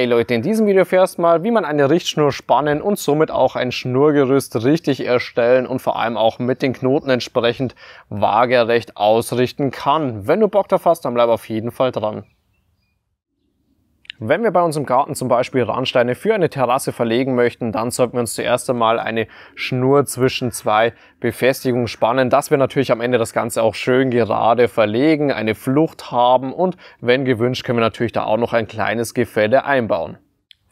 Hey Leute, in diesem Video fährst du mal, wie man eine Richtschnur spannen und somit auch ein Schnurgerüst richtig erstellen und vor allem auch mit den Knoten entsprechend waagerecht ausrichten kann. Wenn du Bock drauf hast, dann bleib auf jeden Fall dran. Wenn wir bei uns im Garten zum Beispiel Randsteine für eine Terrasse verlegen möchten, dann sollten wir uns zuerst einmal eine Schnur zwischen zwei Befestigungen spannen, dass wir natürlich am Ende das Ganze auch schön gerade verlegen, eine Flucht haben und wenn gewünscht, können wir natürlich da auch noch ein kleines Gefälle einbauen.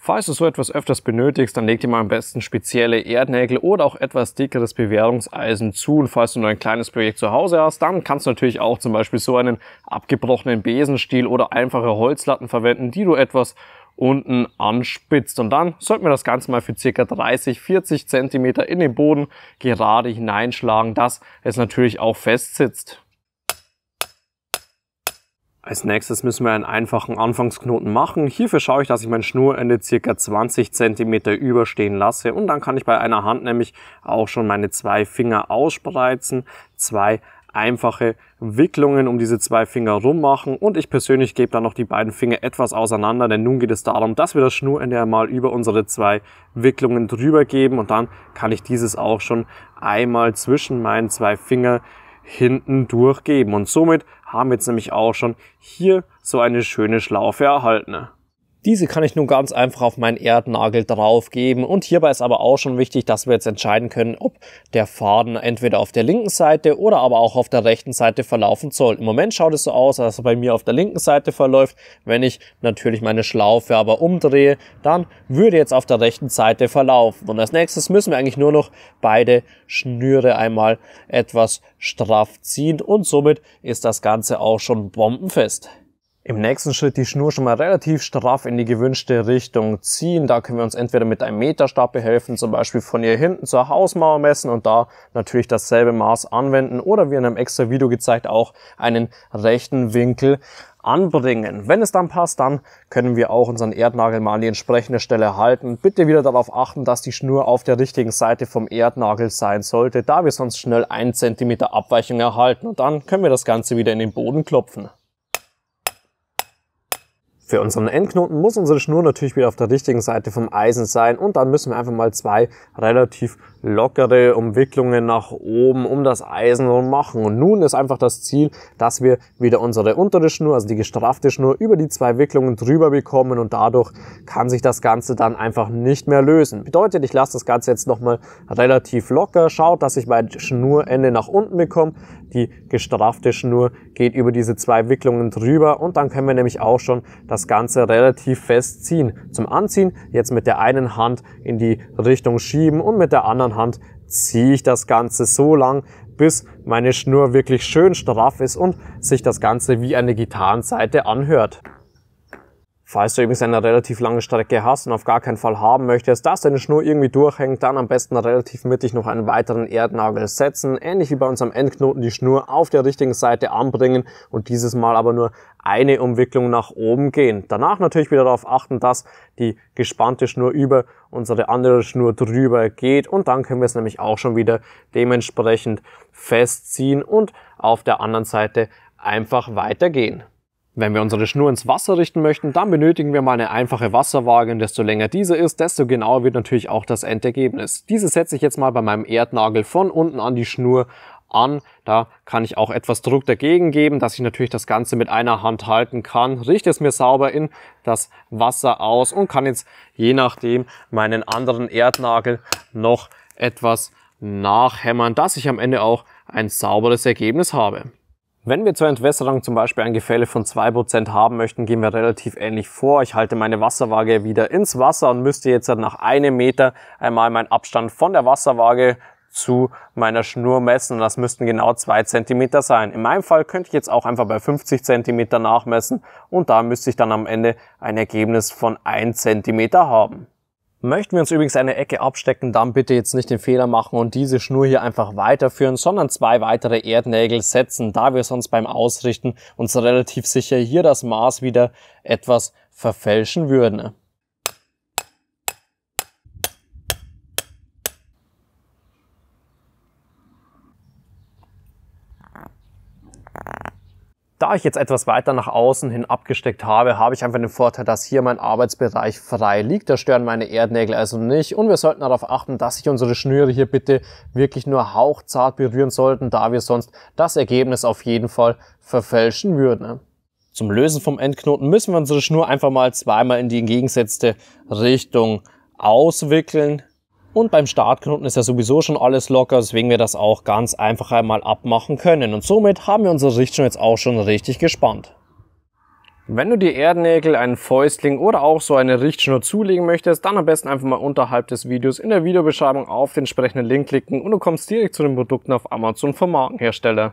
Falls du so etwas öfters benötigst, dann leg dir mal am besten spezielle Erdnägel oder auch etwas dickeres Bewährungseisen zu. Und falls du nur ein kleines Projekt zu Hause hast, dann kannst du natürlich auch zum Beispiel so einen abgebrochenen Besenstiel oder einfache Holzlatten verwenden, die du etwas unten anspitzt. Und dann sollten wir das Ganze mal für circa 30, 40 Zentimeter in den Boden gerade hineinschlagen, dass es natürlich auch fest sitzt. Als nächstes müssen wir einen einfachen Anfangsknoten machen. Hierfür schaue ich, dass ich mein Schnurende circa 20 cm überstehen lasse und dann kann ich bei einer Hand nämlich auch schon meine zwei Finger ausspreizen, zwei einfache Wicklungen um diese zwei Finger rummachen und ich persönlich gebe dann noch die beiden Finger etwas auseinander, denn nun geht es darum, dass wir das Schnurende einmal über unsere zwei Wicklungen drüber geben und dann kann ich dieses auch schon einmal zwischen meinen zwei Finger hinten durchgeben und somit haben jetzt nämlich auch schon hier so eine schöne Schlaufe erhalten. Diese kann ich nun ganz einfach auf meinen Erdnagel drauf geben und hierbei ist aber auch schon wichtig, dass wir jetzt entscheiden können, ob der Faden entweder auf der linken Seite oder aber auch auf der rechten Seite verlaufen soll. Im Moment schaut es so aus, dass er bei mir auf der linken Seite verläuft. Wenn ich natürlich meine Schlaufe aber umdrehe, dann würde jetzt auf der rechten Seite verlaufen. Und als nächstes müssen wir eigentlich nur noch beide Schnüre einmal etwas straff ziehen und somit ist das Ganze auch schon bombenfest. Im nächsten Schritt die Schnur schon mal relativ straff in die gewünschte Richtung ziehen. Da können wir uns entweder mit einem Meterstab behelfen, zum Beispiel von hier hinten zur Hausmauer messen und da natürlich dasselbe Maß anwenden oder wie in einem extra Video gezeigt auch einen rechten Winkel anbringen. Wenn es dann passt, dann können wir auch unseren Erdnagel mal an die entsprechende Stelle halten. Bitte wieder darauf achten, dass die Schnur auf der richtigen Seite vom Erdnagel sein sollte, da wir sonst schnell 1 cm Abweichung erhalten und dann können wir das Ganze wieder in den Boden klopfen. Für unseren Endknoten muss unsere Schnur natürlich wieder auf der richtigen Seite vom Eisen sein und dann müssen wir einfach mal zwei relativ lockere Umwicklungen nach oben um das Eisen machen. Und nun ist einfach das Ziel, dass wir wieder unsere untere Schnur, also die gestraffte Schnur, über die zwei Wicklungen drüber bekommen und dadurch kann sich das Ganze dann einfach nicht mehr lösen. Bedeutet, ich lasse das Ganze jetzt nochmal relativ locker, schaut, dass ich mein Schnurende nach unten bekomme. Die gestraffte Schnur geht über diese zwei Wicklungen drüber und dann können wir nämlich auch schon das das Ganze relativ fest ziehen. Zum Anziehen jetzt mit der einen Hand in die Richtung schieben und mit der anderen Hand ziehe ich das Ganze so lang, bis meine Schnur wirklich schön straff ist und sich das Ganze wie eine Gitarrenseite anhört. Falls du übrigens eine relativ lange Strecke hast und auf gar keinen Fall haben möchtest, dass deine Schnur irgendwie durchhängt, dann am besten relativ mittig noch einen weiteren Erdnagel setzen, ähnlich wie bei unserem Endknoten die Schnur auf der richtigen Seite anbringen und dieses Mal aber nur eine Umwicklung nach oben gehen. Danach natürlich wieder darauf achten, dass die gespannte Schnur über unsere andere Schnur drüber geht und dann können wir es nämlich auch schon wieder dementsprechend festziehen und auf der anderen Seite einfach weitergehen. Wenn wir unsere Schnur ins Wasser richten möchten, dann benötigen wir mal eine einfache Wasserwaage und desto länger diese ist, desto genauer wird natürlich auch das Endergebnis. Diese setze ich jetzt mal bei meinem Erdnagel von unten an die Schnur an. Da kann ich auch etwas Druck dagegen geben, dass ich natürlich das Ganze mit einer Hand halten kann. Richte es mir sauber in das Wasser aus und kann jetzt je nachdem meinen anderen Erdnagel noch etwas nachhämmern, dass ich am Ende auch ein sauberes Ergebnis habe. Wenn wir zur Entwässerung zum Beispiel ein Gefälle von 2% haben möchten, gehen wir relativ ähnlich vor. Ich halte meine Wasserwaage wieder ins Wasser und müsste jetzt halt nach einem Meter einmal meinen Abstand von der Wasserwaage zu meiner Schnur messen. Und das müssten genau zwei Zentimeter sein. In meinem Fall könnte ich jetzt auch einfach bei 50 Zentimeter nachmessen und da müsste ich dann am Ende ein Ergebnis von ein Zentimeter haben. Möchten wir uns übrigens eine Ecke abstecken, dann bitte jetzt nicht den Fehler machen und diese Schnur hier einfach weiterführen, sondern zwei weitere Erdnägel setzen, da wir sonst beim Ausrichten uns relativ sicher hier das Maß wieder etwas verfälschen würden. Da ich jetzt etwas weiter nach außen hin abgesteckt habe, habe ich einfach den Vorteil, dass hier mein Arbeitsbereich frei liegt. Da stören meine Erdnägel also nicht. Und wir sollten darauf achten, dass sich unsere Schnüre hier bitte wirklich nur hauchzart berühren sollten, da wir sonst das Ergebnis auf jeden Fall verfälschen würden. Ne? Zum Lösen vom Endknoten müssen wir unsere Schnur einfach mal zweimal in die entgegengesetzte Richtung auswickeln. Und beim Startknoten ist ja sowieso schon alles locker, deswegen wir das auch ganz einfach einmal abmachen können. Und somit haben wir unsere Richtschnur jetzt auch schon richtig gespannt. Wenn du dir Erdnägel, einen Fäustling oder auch so eine Richtschnur zulegen möchtest, dann am besten einfach mal unterhalb des Videos in der Videobeschreibung auf den entsprechenden Link klicken und du kommst direkt zu den Produkten auf Amazon vom Markenhersteller.